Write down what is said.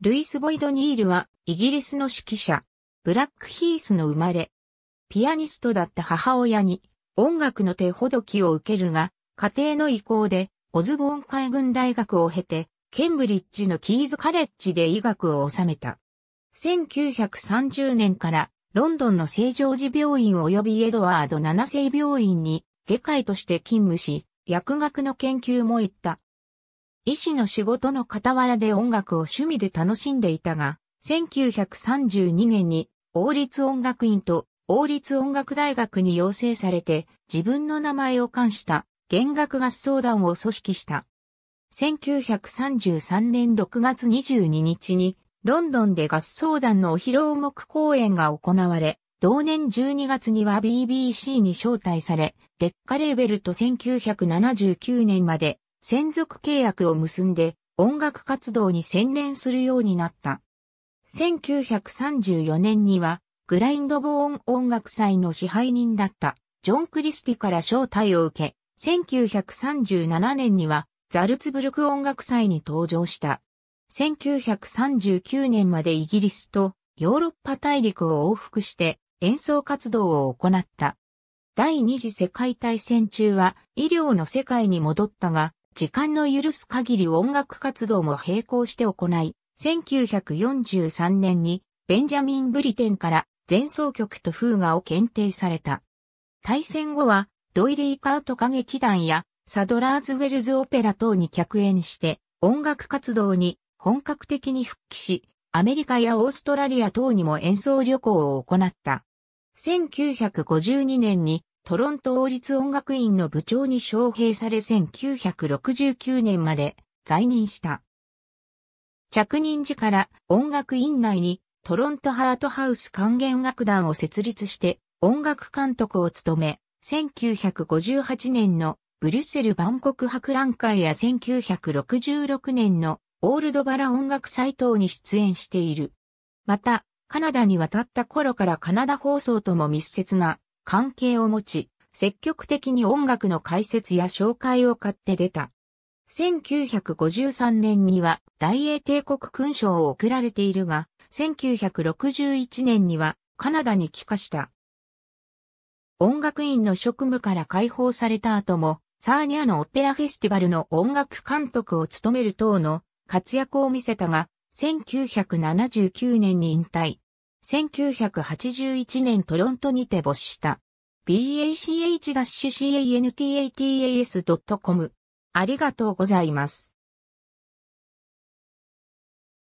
ルイス・ボイド・ニールは、イギリスの指揮者、ブラック・ヒースの生まれ。ピアニストだった母親に、音楽の手ほどきを受けるが、家庭の意向で、オズボーン海軍大学を経て、ケンブリッジのキーズカレッジで医学を収めた。1930年から、ロンドンの聖ジョージ病院及びエドワード7世病院に、外科医として勤務し、薬学の研究も行った。医師の仕事の傍らで音楽を趣味で楽しんでいたが、1932年に王立音楽院と王立音楽大学に養成されて自分の名前を冠した弦楽合奏団を組織した。1933年6月22日にロンドンで合奏団のお披露目公演が行われ、同年12月には BBC に招待され、デッカレーベルと1979年まで専属契約を結んで音楽活動に専念するようになった。1934年にはグラインドボーン音楽祭の支配人だったジョン・クリスティから招待を受け、1937年にはザルツブルク音楽祭に登場した。1939年までイギリスとヨーロッパ大陸を往復して演奏活動を行った。第二次世界大戦中は医療の世界に戻ったが、時間の許す限り音楽活動も並行して行い、1943年にベンジャミン・ブリテンから前奏曲とフーガを検定された。対戦後はドイリー・カート歌劇団やサドラーズ・ウェルズ・オペラ等に客演して音楽活動に本格的に復帰し、アメリカやオーストラリア等にも演奏旅行を行った。1952年にトロント王立音楽院の部長に招聘され1969年まで在任した。着任時から音楽院内にトロントハートハウス管弦楽団を設立して音楽監督を務め、1958年のブリュッセル万国博覧会や1966年のオールドバラ音楽祭等に出演している。また、カナダに渡った頃からカナダ放送とも密接な関係を持ち、積極的に音楽の解説や紹介を買って出た。1953年には大英帝国勲章を贈られているが、1961年にはカナダに帰化した。音楽院の職務から解放された後も、サーニャのオペラフェスティバルの音楽監督を務める等の活躍を見せたが、1979年に引退。1981年トロントにて没した。bach-cantatas.com ありがとうございます。